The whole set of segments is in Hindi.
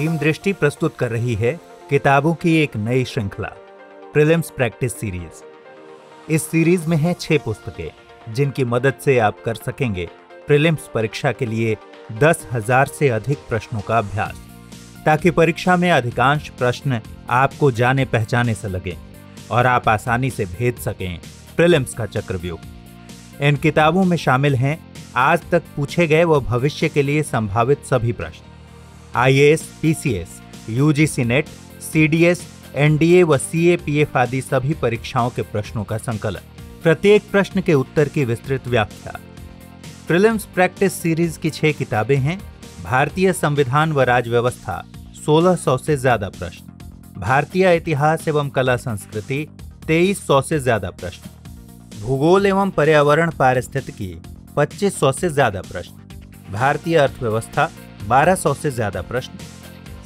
अंतिम दृष्टि प्रस्तुत कर रही है किताबों की एक नई श्रृंखला प्रिलिम्स प्रैक्टिस सीरीज इस सीरीज में है छह पुस्तकें जिनकी मदद से आप कर सकेंगे प्रिलिम्स परीक्षा के लिए दस हजार से अधिक प्रश्नों का अभ्यास ताकि परीक्षा में अधिकांश प्रश्न आपको जाने पहचाने से लगे और आप आसानी से भेज सकें प्रिलिम्स का चक्रव्यूह इन किताबों में शामिल हैं आज तक पूछे गए व भविष्य के लिए संभावित सभी प्रश्न IAS, PCS UGC NET CDS NDA व सीएपीएफ आदि सभी परीक्षाओं के प्रश्नों का संकलन प्रत्येक प्रश्न के उत्तर की विस्तृत व्याख्या प्रिलिम्स प्रैक्टिस सीरीज की छह किताबें हैं भारतीय संविधान व राजव्यवस्था 1600 से ज्यादा प्रश्न भारतीय इतिहास एवं कला संस्कृति 2300 से ज्यादा प्रश्न भूगोल एवं पर्यावरण पारिस्थितिकी 2500 से ज्यादा प्रश्न भारतीय अर्थव्यवस्था 1200 से ज्यादा प्रश्न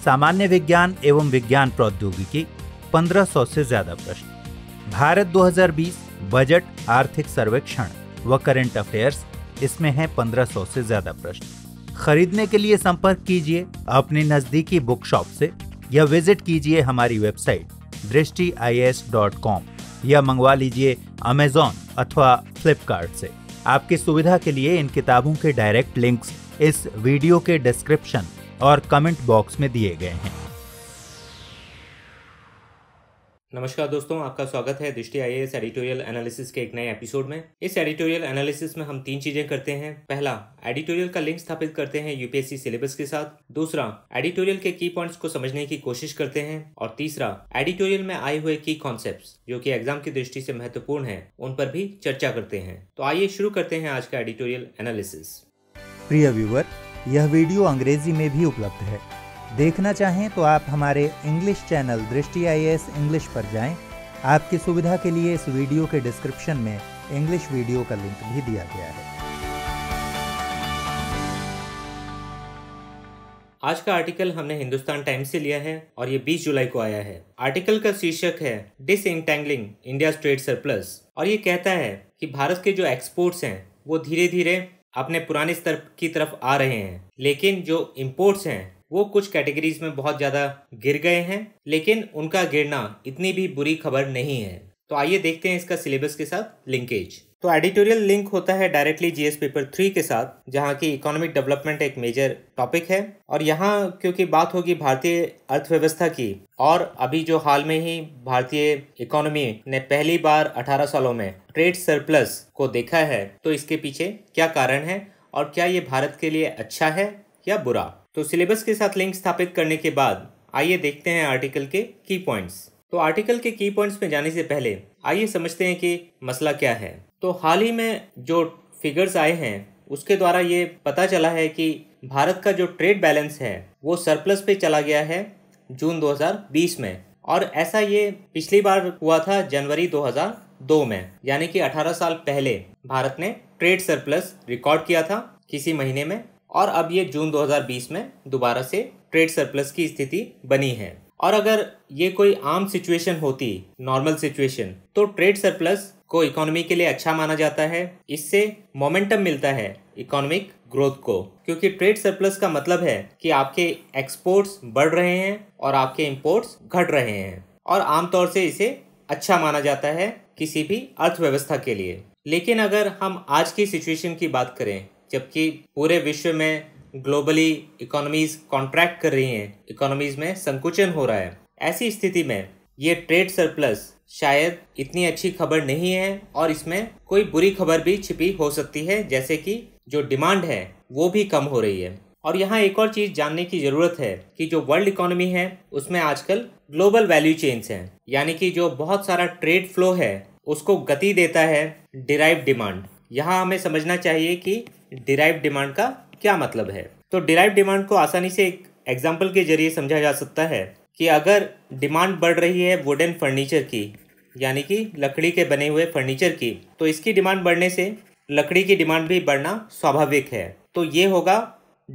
सामान्य विज्ञान एवं विज्ञान प्रौद्योगिकी 1500 से ज्यादा प्रश्न भारत 2020 बजट आर्थिक सर्वेक्षण व करेंट अफेयर्स इसमें पंद्रह 1500 से ज्यादा प्रश्न खरीदने के लिए संपर्क कीजिए अपने नजदीकी बुक शॉप से या विजिट कीजिए हमारी वेबसाइट दृष्टि या मंगवा लीजिए अमेजोन अथवा फ्लिपकार्ट से आपकी सुविधा के लिए इन किताबों के डायरेक्ट लिंक्स इस वीडियो के डिस्क्रिप्शन और कमेंट बॉक्स में दिए गए हैं नमस्कार दोस्तों आपका स्वागत है दृष्टि आई एस एडिटोरियल एनालिसिस के एक नए एपिसोड में इस एडिटोरियल एनालिसिस में हम तीन चीजें करते हैं पहला एडिटोरियल का लिंक स्थापित करते हैं यूपीएससी सिलेबस के साथ दूसरा एडिटोरियल के की पॉइंट्स को समझने की कोशिश करते हैं और तीसरा एडिटोरियल में आए हुए की कॉन्सेप्ट जो की एग्जाम की दृष्टि से महत्वपूर्ण है उन पर भी चर्चा करते हैं तो आइए शुरू करते हैं आज का एडिटोरियल एनालिसिस प्रिय व्यूवर यह वीडियो अंग्रेजी में भी उपलब्ध है देखना चाहें तो आप हमारे इंग्लिश चैनल दृष्टि आई इंग्लिश पर जाएं। आपकी सुविधा के लिए इस वीडियो के डिस्क्रिप्शन में इंग्लिश वीडियो का लिंक भी दिया गया है आज का आर्टिकल हमने हिंदुस्तान टाइम्स से लिया है और ये 20 जुलाई को आया है आर्टिकल का शीर्षक है disentangling India trade surplus और ये कहता है कि भारत के जो एक्सपोर्ट्स हैं वो धीरे धीरे अपने पुराने स्तर की तरफ आ रहे हैं लेकिन जो इम्पोर्ट्स हैं वो कुछ कैटेगरीज में बहुत ज़्यादा गिर गए हैं लेकिन उनका गिरना इतनी भी बुरी खबर नहीं है तो आइए देखते हैं इसका सिलेबस के साथ लिंकेज तो एडिटोरियल लिंक होता है डायरेक्टली जीएस पेपर थ्री के साथ जहाँ की इकोनॉमिक डेवलपमेंट एक मेजर टॉपिक है और यहाँ क्योंकि बात होगी भारतीय अर्थव्यवस्था की और अभी जो हाल में ही भारतीय इकोनॉमी ने पहली बार 18 सालों में ट्रेड सरप्लस को देखा है तो इसके पीछे क्या कारण है और क्या ये भारत के लिए अच्छा है या बुरा तो सिलेबस के साथ लिंक स्थापित करने के बाद आइए देखते हैं आर्टिकल के की पॉइंट्स तो आर्टिकल के की पॉइंट्स में जाने से पहले आइए समझते हैं कि मसला क्या है तो हाल ही में जो फिगर्स आए हैं उसके द्वारा ये पता चला है कि भारत का जो ट्रेड बैलेंस है वो सरप्लस पे चला गया है जून 2020 में और ऐसा ये पिछली बार हुआ था जनवरी 2002 में यानी कि 18 साल पहले भारत ने ट्रेड सरप्लस रिकॉर्ड किया था किसी महीने में और अब ये जून 2020 में दोबारा से ट्रेड सरप्लस की स्थिति बनी है और अगर ये कोई आम सिचुएशन होती नॉर्मल सिचुएशन तो ट्रेड सरप्लस को इकोनॉमी के लिए अच्छा माना जाता है इससे मोमेंटम मिलता है इकोनॉमिक ग्रोथ को क्योंकि ट्रेड सरप्लस का मतलब है कि आपके एक्सपोर्ट्स बढ़ रहे हैं और आपके इम्पोर्ट्स घट रहे हैं और आमतौर से इसे अच्छा माना जाता है किसी भी अर्थव्यवस्था के लिए लेकिन अगर हम आज की सिचुएशन की बात करें जबकि पूरे विश्व में ग्लोबली इकोनॉमीज कॉन्ट्रैक्ट कर रही हैं इकोनॉमीज में संकुचन हो रहा है ऐसी स्थिति में ये ट्रेड सरप्लस शायद इतनी अच्छी खबर नहीं है और इसमें कोई बुरी खबर भी छिपी हो सकती है जैसे कि जो डिमांड है वो भी कम हो रही है और यहाँ एक और चीज़ जानने की ज़रूरत है कि जो वर्ल्ड इकोनॉमी है उसमें आजकल ग्लोबल वैल्यू चेन्स हैं यानी कि जो बहुत सारा ट्रेड फ्लो है उसको गति देता है डिराइव डिमांड यहाँ हमें समझना चाहिए कि डिराइव डिमांड का क्या मतलब है तो डिराइव डिमांड को आसानी से एक एग्जाम्पल के जरिए समझा जा सकता है कि अगर डिमांड बढ़ रही है वुडन फर्नीचर की यानी कि लकड़ी के बने हुए फर्नीचर की तो इसकी डिमांड बढ़ने से लकड़ी की डिमांड भी बढ़ना स्वाभाविक है तो ये होगा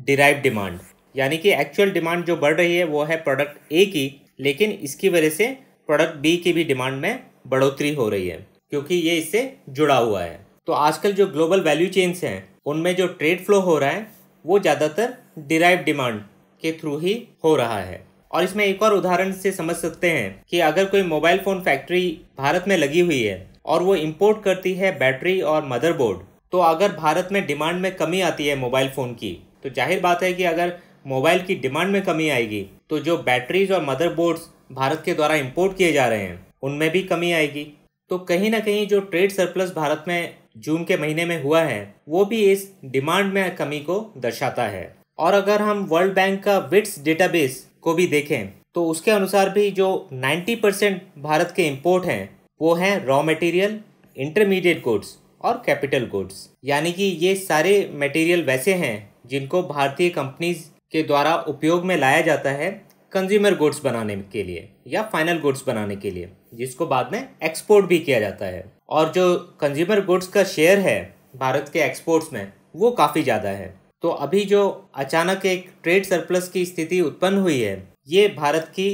डिराइव डिमांड यानी कि एक्चुअल डिमांड जो बढ़ रही है वो है प्रोडक्ट ए की लेकिन इसकी वजह से प्रोडक्ट बी की भी डिमांड में बढ़ोतरी हो रही है क्योंकि ये इससे जुड़ा हुआ है तो आजकल जो ग्लोबल वैल्यू चेन्स हैं उनमें जो ट्रेड फ्लो हो रहा है वो ज़्यादातर डिराइव डिमांड के थ्रू ही हो रहा है और इसमें एक और उदाहरण से समझ सकते हैं कि अगर कोई मोबाइल फ़ोन फैक्ट्री भारत में लगी हुई है और वो इम्पोर्ट करती है बैटरी और मदरबोर्ड तो अगर भारत में डिमांड में कमी आती है मोबाइल फ़ोन की तो जाहिर बात है कि अगर मोबाइल की डिमांड में कमी आएगी तो जो बैटरीज और मदरबोर्ड्स भारत के द्वारा इम्पोर्ट किए जा रहे हैं उनमें भी कमी आएगी तो कहीं ना कहीं जो ट्रेड सरप्लस भारत में जून के महीने में हुआ है वो भी इस डिमांड में कमी को दर्शाता है और अगर हम वर्ल्ड बैंक का विट्स डेटाबेस को भी देखें तो उसके अनुसार भी जो 90 परसेंट भारत के इम्पोर्ट हैं वो हैं रॉ मटेरियल इंटरमीडिएट गुड्स और कैपिटल गुड्स यानी कि ये सारे मटेरियल वैसे हैं जिनको भारतीय कंपनीज के द्वारा उपयोग में लाया जाता है कंज्यूमर गुड्स बनाने के लिए या फाइनल गुड्स बनाने के लिए जिसको बाद में एक्सपोर्ट भी किया जाता है और जो कंज्यूमर गुड्स का शेयर है भारत के एक्सपोर्ट्स में वो काफ़ी ज़्यादा है तो अभी जो अचानक एक ट्रेड सरप्लस की स्थिति उत्पन्न हुई है ये भारत की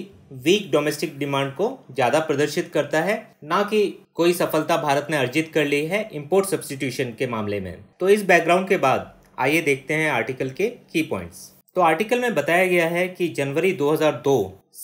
वीक डोमेस्टिक डिमांड को ज़्यादा प्रदर्शित करता है ना कि कोई सफलता भारत ने अर्जित कर ली है इम्पोर्ट सब्सटीट्यूशन के मामले में तो इस बैकग्राउंड के बाद आइए देखते हैं आर्टिकल के की पॉइंट्स तो आर्टिकल में बताया गया है कि जनवरी 2002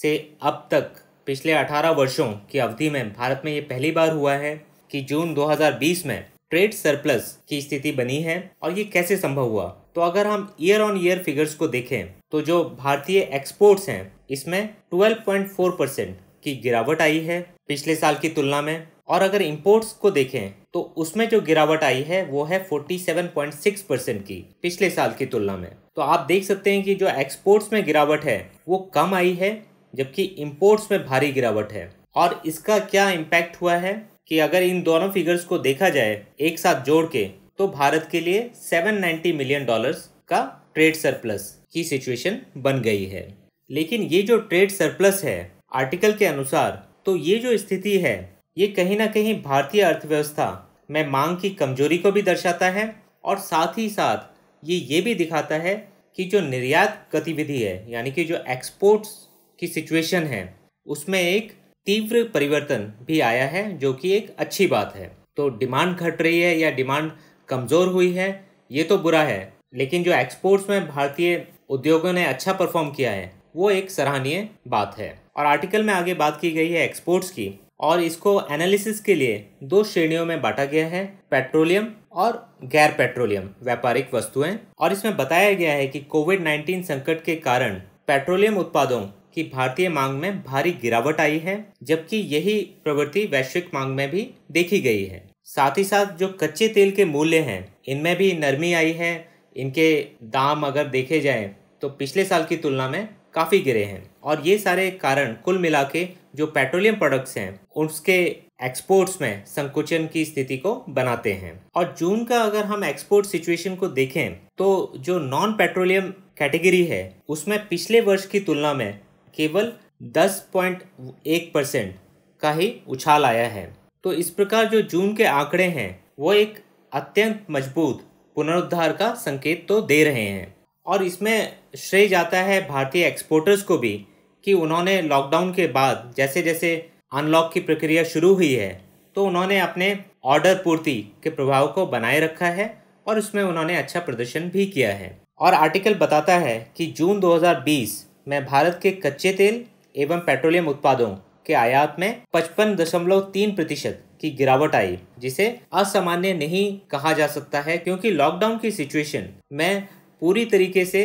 से अब तक पिछले 18 वर्षों की अवधि में भारत में ये पहली बार हुआ है कि जून 2020 में ट्रेड सरप्लस की स्थिति बनी है और ये कैसे संभव हुआ तो अगर हम ईयर ऑन ईयर फिगर्स को देखें तो जो भारतीय एक्सपोर्ट्स हैं इसमें 12.4 परसेंट की गिरावट आई है पिछले साल की तुलना में और अगर इंपोर्ट्स को देखें तो उसमें जो गिरावट आई है वो है 47.6 परसेंट की पिछले साल की तुलना में तो आप देख सकते हैं कि जो एक्सपोर्ट्स में गिरावट है वो कम आई है जबकि इंपोर्ट्स में भारी गिरावट है और इसका क्या इम्पैक्ट हुआ है कि अगर इन दोनों फिगर्स को देखा जाए एक साथ जोड़ के तो भारत के लिए 790 मिलियन डॉलर्स का ट्रेड सरप्लस की सिचुएशन बन गई है लेकिन ये जो ट्रेड सरप्लस है आर्टिकल के अनुसार तो ये जो स्थिति है ये कहीं ना कहीं भारतीय अर्थव्यवस्था में मांग की कमजोरी को भी दर्शाता है और साथ ही साथ ये ये भी दिखाता है कि जो निर्यात गतिविधि है यानी कि जो एक्सपोर्ट्स की सिचुएशन है उसमें एक तीव्र परिवर्तन भी आया है जो कि एक अच्छी बात है तो डिमांड घट रही है या डिमांड कमज़ोर हुई है ये तो बुरा है लेकिन जो एक्सपोर्ट्स में भारतीय उद्योगों ने अच्छा परफॉर्म किया है वो एक सराहनीय बात है और आर्टिकल में आगे बात की गई है एक्सपोर्ट्स की और इसको एनालिसिस के लिए दो श्रेणियों में बांटा गया है पेट्रोलियम और गैर पेट्रोलियम व्यापारिक वस्तुएं और इसमें बताया गया है कि कोविड 19 संकट के कारण पेट्रोलियम उत्पादों की भारतीय मांग में भारी गिरावट आई है जबकि यही प्रवृत्ति वैश्विक मांग में भी देखी गई है साथ ही साथ जो कच्चे तेल के मूल्य हैं इनमें भी नरमी आई है इनके दाम अगर देखे जाएं तो पिछले साल की तुलना में काफ़ी गिरे हैं और ये सारे कारण कुल मिला के जो पेट्रोलियम प्रोडक्ट्स हैं उसके एक्सपोर्ट्स में संकुचन की स्थिति को बनाते हैं और जून का अगर हम एक्सपोर्ट सिचुएशन को देखें तो जो नॉन पेट्रोलियम कैटेगरी है उसमें पिछले वर्ष की तुलना में केवल 10.1 परसेंट का ही उछाल आया है तो इस प्रकार जो जून के आंकड़े हैं वो एक अत्यंत मजबूत पुनरुद्धार का संकेत तो दे रहे हैं और इसमें श्रेय जाता है भारतीय एक्सपोर्टर्स को भी कि उन्होंने लॉकडाउन के बाद जैसे जैसे अनलॉक की प्रक्रिया शुरू हुई है तो उन्होंने अपने ऑर्डर पूर्ति के प्रभाव को बनाए रखा है और उसमें उन्होंने अच्छा प्रदर्शन भी किया है और आर्टिकल बताता है कि जून 2020 में भारत के कच्चे तेल एवं पेट्रोलियम उत्पादों के आयात में पचपन दशमलव तीन प्रतिशत की गिरावट आई जिसे असामान्य नहीं कहा जा सकता है क्योंकि लॉकडाउन की सिचुएशन में पूरी तरीके से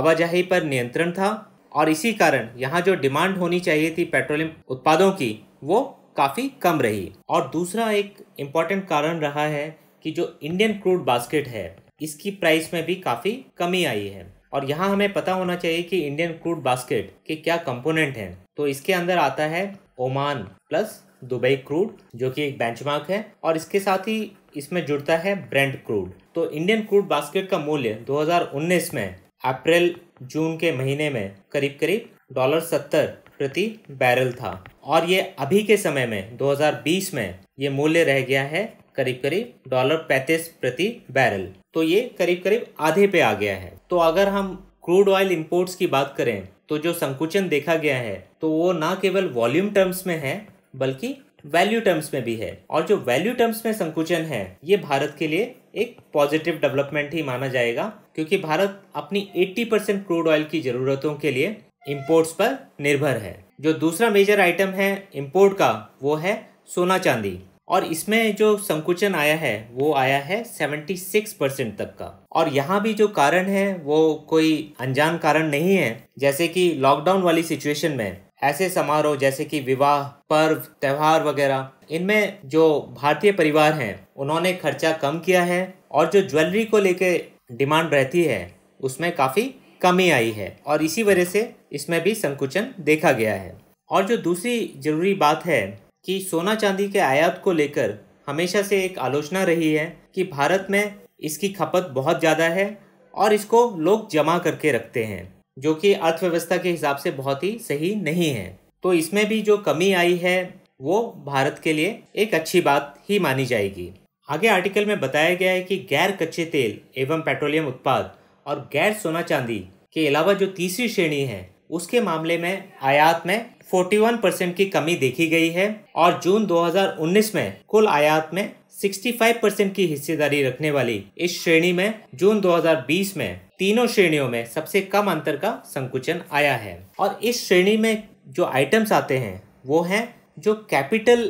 आवाजाही पर नियंत्रण था और इसी कारण यहाँ जो डिमांड होनी चाहिए थी पेट्रोलियम उत्पादों की वो काफ़ी कम रही और दूसरा एक इम्पोर्टेंट कारण रहा है कि जो इंडियन क्रूड बास्केट है इसकी प्राइस में भी काफ़ी कमी आई है और यहाँ हमें पता होना चाहिए कि इंडियन क्रूड बास्केट के क्या कंपोनेंट हैं तो इसके अंदर आता है ओमान प्लस दुबई क्रूड जो कि एक बेंचमार्क है और इसके साथ ही इसमें जुड़ता है ब्रेंड क्रूड तो इंडियन क्रूड बास्केट का मूल्य 2019 में अप्रैल जून के महीने में करीब करीब डॉलर सत्तर प्रति बैरल था और ये अभी के समय में 2020 में ये मूल्य रह गया है करीब करीब डॉलर पैंतीस प्रति बैरल तो ये करीब करीब आधे पे आ गया है तो अगर हम क्रूड ऑयल इंपोर्ट्स की बात करें तो जो संकुचन देखा गया है तो वो ना केवल वॉल्यूम टर्म्स में है बल्कि वैल्यू टर्म्स में भी है और जो वैल्यू टर्म्स में संकुचन है ये भारत के लिए एक पॉजिटिव डेवलपमेंट ही माना जाएगा क्योंकि भारत अपनी 80 परसेंट क्रूड ऑयल की ज़रूरतों के लिए इम्पोर्ट्स पर निर्भर है जो दूसरा मेजर आइटम है इम्पोर्ट का वो है सोना चांदी और इसमें जो संकुचन आया है वो आया है 76 परसेंट तक का और यहाँ भी जो कारण है वो कोई अनजान कारण नहीं है जैसे कि लॉकडाउन वाली सिचुएशन में ऐसे समारोह जैसे कि विवाह पर्व त्यौहार वगैरह इनमें जो भारतीय परिवार हैं उन्होंने खर्चा कम किया है और जो ज्वेलरी को लेके डिमांड रहती है उसमें काफ़ी कमी आई है और इसी वजह से इसमें भी संकुचन देखा गया है और जो दूसरी जरूरी बात है कि सोना चांदी के आयात को लेकर हमेशा से एक आलोचना रही है कि भारत में इसकी खपत बहुत ज़्यादा है और इसको लोग जमा करके रखते हैं जो कि अर्थव्यवस्था के हिसाब से बहुत ही सही नहीं है तो इसमें भी जो कमी आई है वो भारत के लिए एक अच्छी बात ही मानी जाएगी आगे आर्टिकल में बताया गया है कि गैर कच्चे तेल एवं पेट्रोलियम उत्पाद और गैर सोना चांदी के अलावा जो तीसरी श्रेणी है उसके मामले में आयात में 41 परसेंट की कमी देखी गई है और जून 2019 में कुल आयात में 65 परसेंट की हिस्सेदारी रखने वाली इस श्रेणी में जून 2020 में तीनों श्रेणियों में सबसे कम अंतर का संकुचन आया है और इस श्रेणी में जो आइटम्स आते हैं वो हैं जो कैपिटल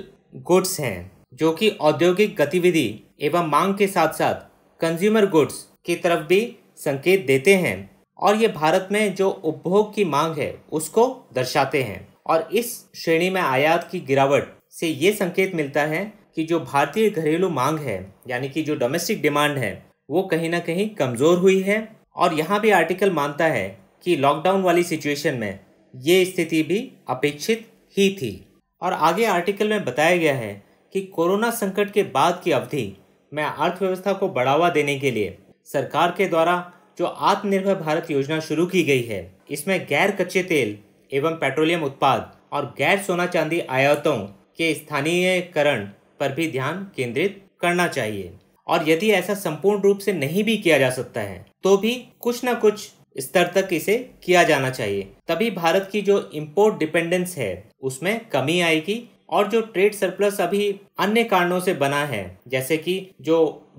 गुड्स हैं जो कि औद्योगिक गतिविधि एवं मांग के साथ साथ कंज्यूमर गुड्स की तरफ भी संकेत देते हैं और ये भारत में जो उपभोग की मांग है उसको दर्शाते हैं और इस श्रेणी में आयात की गिरावट से ये संकेत मिलता है कि जो भारतीय घरेलू मांग है यानी कि जो डोमेस्टिक डिमांड है वो कहीं ना कहीं कमज़ोर हुई है और यहाँ भी आर्टिकल मानता है कि लॉकडाउन वाली सिचुएशन में ये स्थिति भी अपेक्षित ही थी और आगे आर्टिकल में बताया गया है कि कोरोना संकट के बाद की अवधि में अर्थव्यवस्था को बढ़ावा देने के लिए सरकार के द्वारा जो आत्मनिर्भर भारत योजना शुरू की गई है इसमें गैर कच्चे तेल एवं पेट्रोलियम उत्पाद और गैर सोना चांदी आयातों के स्थानीयकरण पर भी ध्यान केंद्रित करना चाहिए और यदि ऐसा संपूर्ण रूप से नहीं भी किया जा सकता है तो भी कुछ ना कुछ स्तर तक इसे किया जाना चाहिए तभी भारत की जो इम्पोर्ट डिपेंडेंस है उसमें कमी आएगी और जो ट्रेड सरप्लस अभी अन्य कारणों से बना है जैसे कि जो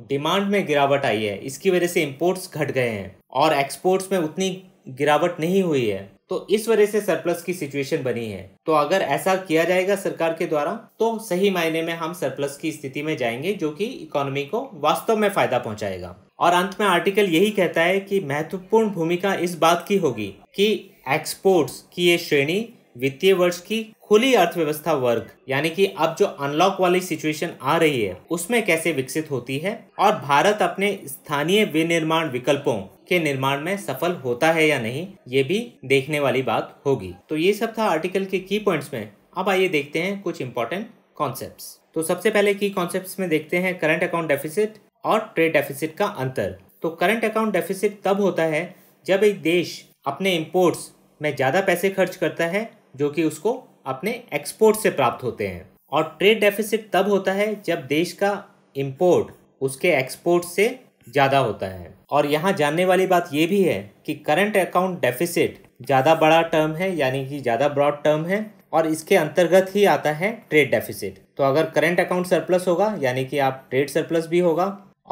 डिमांड में गिरावट आई है इसकी वजह से इम्पोर्ट्स घट गए हैं और एक्सपोर्ट्स में उतनी गिरावट नहीं हुई है तो इस वजह से सरप्लस की सिचुएशन बनी है तो अगर ऐसा किया जाएगा सरकार के द्वारा तो सही मायने में हम सरप्लस की स्थिति में जाएंगे जो कि इकोनॉमी को वास्तव में फायदा पहुंचाएगा और अंत में आर्टिकल यही कहता है कि महत्वपूर्ण भूमिका इस बात की होगी कि एक्सपोर्ट्स की ये श्रेणी वित्तीय वर्ष की खुली अर्थव्यवस्था वर्ग यानी कि अब जो अनलॉक वाली सिचुएशन आ रही है उसमें कैसे विकसित होती है और भारत अपने स्थानीय विनिर्माण विकल्पों के निर्माण में सफल होता है या नहीं ये भी देखने वाली बात होगी तो ये सब था आर्टिकल के की पॉइंट्स में अब आइए देखते हैं कुछ इंपॉर्टेंट कॉन्सेप्ट तो सबसे पहले की कॉन्सेप्ट में देखते हैं करंट अकाउंट डेफिसिट और ट्रेड डेफिसिट का अंतर तो करंट अकाउंट डेफिसिट तब होता है जब एक देश अपने इम्पोर्ट्स में ज़्यादा पैसे खर्च करता है जो कि उसको अपने एक्सपोर्ट से प्राप्त होते हैं और ट्रेड डेफिसिट तब होता है जब देश का इम्पोर्ट उसके एक्सपोर्ट से ज़्यादा होता है और यहाँ जानने वाली बात यह भी है कि करंट अकाउंट डेफिसिट ज़्यादा बड़ा टर्म है यानी कि ज़्यादा ब्रॉड टर्म है और इसके अंतर्गत ही आता है ट्रेड डेफिसिट तो अगर करंट अकाउंट सरप्लस होगा यानी कि आप ट्रेड सरप्लस भी होगा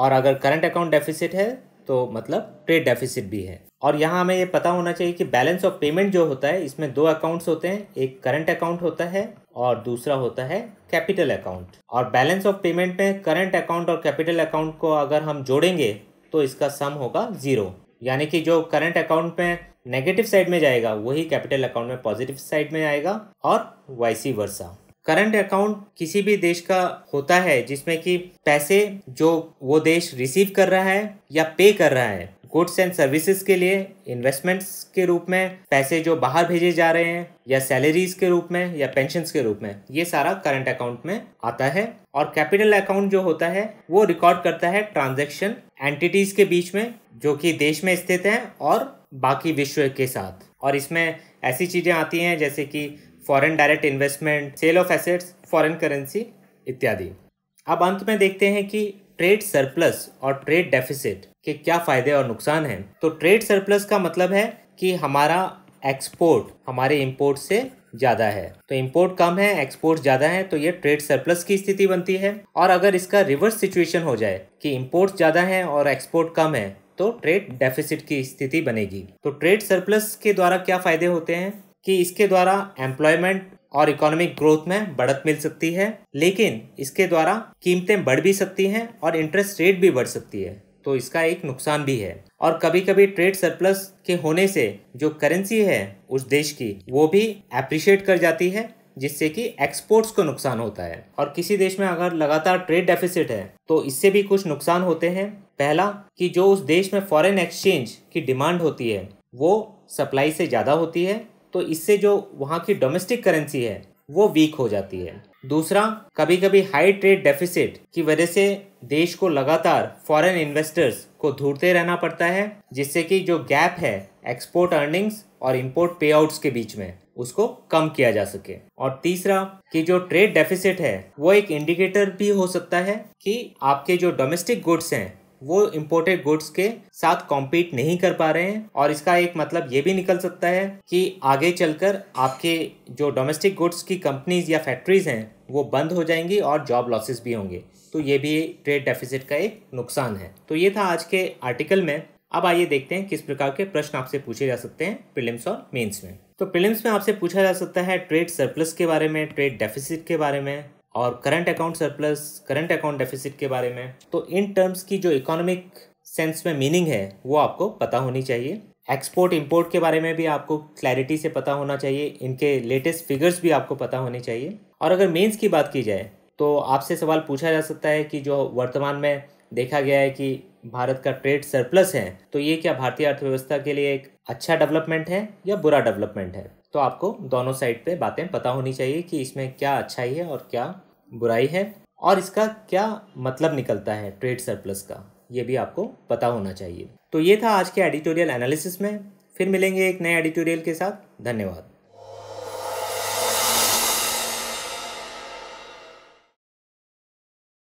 और अगर करंट अकाउंट डेफिसिट है तो मतलब ट्रेड डेफिसिट भी है और यहाँ हमें ये पता होना चाहिए कि बैलेंस ऑफ पेमेंट जो होता है इसमें दो अकाउंट्स होते हैं एक करंट अकाउंट होता है और दूसरा होता है कैपिटल अकाउंट और बैलेंस ऑफ पेमेंट में करंट अकाउंट और कैपिटल अकाउंट को अगर हम जोड़ेंगे तो इसका सम होगा ज़ीरो यानी कि जो करंट अकाउंट में नेगेटिव साइड में जाएगा वही कैपिटल अकाउंट में पॉजिटिव साइड में आएगा और वाइसी वर्षा करंट अकाउंट किसी भी देश का होता है जिसमें कि पैसे जो वो देश रिसीव कर रहा है या पे कर रहा है गुड्स एंड सर्विसेज के लिए इन्वेस्टमेंट्स के रूप में पैसे जो बाहर भेजे जा रहे हैं या सैलरीज के रूप में या पेंशन के रूप में ये सारा करंट अकाउंट में आता है और कैपिटल अकाउंट जो होता है वो रिकॉर्ड करता है ट्रांजेक्शन एंटिटीज के बीच में जो कि देश में स्थित हैं और बाकी विश्व के साथ और इसमें ऐसी चीज़ें आती हैं जैसे कि foreign direct investment sale of assets foreign currency इत्यादि अब अंत में देखते हैं कि ट्रेड सरप्लस और ट्रेड डेफिसिट के क्या फायदे और नुकसान हैं तो ट्रेड सरप्लस का मतलब है कि हमारा एक्सपोर्ट हमारे इम्पोर्ट से ज़्यादा है तो इम्पोर्ट कम है एक्सपोर्ट ज़्यादा है तो ये ट्रेड सरप्लस की स्थिति बनती है और अगर इसका रिवर्स सिचुएशन हो जाए कि इम्पोर्ट ज़्यादा है और एक्सपोर्ट कम है तो ट्रेड डेफिसिट की स्थिति बनेगी तो ट्रेड सरप्लस के द्वारा क्या फायदे होते हैं कि इसके द्वारा एम्प्लॉयमेंट और इकोनॉमिक ग्रोथ में बढ़त मिल सकती है लेकिन इसके द्वारा कीमतें बढ़ भी सकती हैं और इंटरेस्ट रेट भी बढ़ सकती है तो इसका एक नुकसान भी है और कभी कभी ट्रेड सरप्लस के होने से जो करेंसी है उस देश की वो भी अप्रिशिएट कर जाती है जिससे कि एक्सपोर्ट्स को नुकसान होता है और किसी देश में अगर लगातार ट्रेड डेफिसिट है तो इससे भी कुछ नुकसान होते हैं पहला कि जो उस देश में फॉरेन एक्सचेंज की डिमांड होती है वो सप्लाई से ज़्यादा होती है तो इससे जो वहाँ की डोमेस्टिक करेंसी है वो वीक हो जाती है दूसरा कभी कभी हाई ट्रेड डेफिसिट की वजह से देश को लगातार फॉरेन इन्वेस्टर्स को ढूंढते रहना पड़ता है जिससे कि जो गैप है एक्सपोर्ट अर्निंग्स और इंपोर्ट पे के बीच में उसको कम किया जा सके और तीसरा कि जो ट्रेड डेफिसिट है वो एक इंडिकेटर भी हो सकता है कि आपके जो डोमेस्टिक गुड्स हैं वो इम्पोर्टेड गुड्स के साथ कॉम्पीट नहीं कर पा रहे हैं और इसका एक मतलब ये भी निकल सकता है कि आगे चलकर आपके जो डोमेस्टिक गुड्स की कंपनीज या फैक्ट्रीज हैं वो बंद हो जाएंगी और जॉब लॉसेस भी होंगे तो ये भी ट्रेड डेफिसिट का एक नुकसान है तो ये था आज के आर्टिकल में अब आइए देखते हैं किस प्रकार के प्रश्न आपसे पूछे जा सकते हैं प्रिलिम्स और मेंस में तो प्रिलिम्स में आपसे पूछा जा सकता है ट्रेड सरप्लस के बारे में ट्रेड डेफिसिट के बारे में और current account surplus current account deficit के बारे में तो इन टर्म्स की जो इकोनॉमिक सेंस में मीनिंग है वो आपको पता होनी चाहिए एक्सपोर्ट इंपोर्ट के बारे में भी आपको क्लैरिटी से पता होना चाहिए इनके लेटेस्ट फिगर्स भी आपको पता होने चाहिए और अगर मेंस की बात की जाए तो आपसे सवाल पूछा जा सकता है कि जो वर्तमान में देखा गया है कि भारत का ट्रेड सरप्लस है तो ये क्या भारतीय अर्थव्यवस्था के लिए एक अच्छा डेवलपमेंट है या बुरा डेवलपमेंट है तो आपको दोनों साइड पे बातें पता होनी चाहिए कि इसमें क्या अच्छाई है और क्या बुराई है और इसका क्या मतलब निकलता है ट्रेड सरप्लस का ये भी आपको पता होना चाहिए तो ये था आज के एडिटोरियल एनालिसिस में फिर मिलेंगे एक नए एडिटोरियल के साथ धन्यवाद